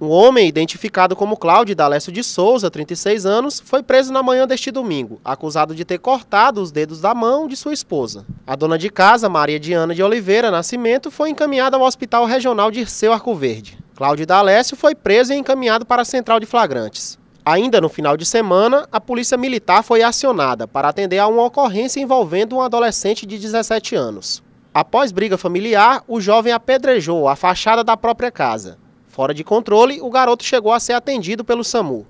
Um homem identificado como Cláudio D'Alessio de Souza, 36 anos, foi preso na manhã deste domingo, acusado de ter cortado os dedos da mão de sua esposa. A dona de casa, Maria Diana de Oliveira Nascimento, foi encaminhada ao Hospital Regional de Arco Arcoverde. Cláudio D'Alessio foi preso e encaminhado para a Central de Flagrantes. Ainda no final de semana, a polícia militar foi acionada para atender a uma ocorrência envolvendo um adolescente de 17 anos. Após briga familiar, o jovem apedrejou a fachada da própria casa. Fora de controle, o garoto chegou a ser atendido pelo SAMU.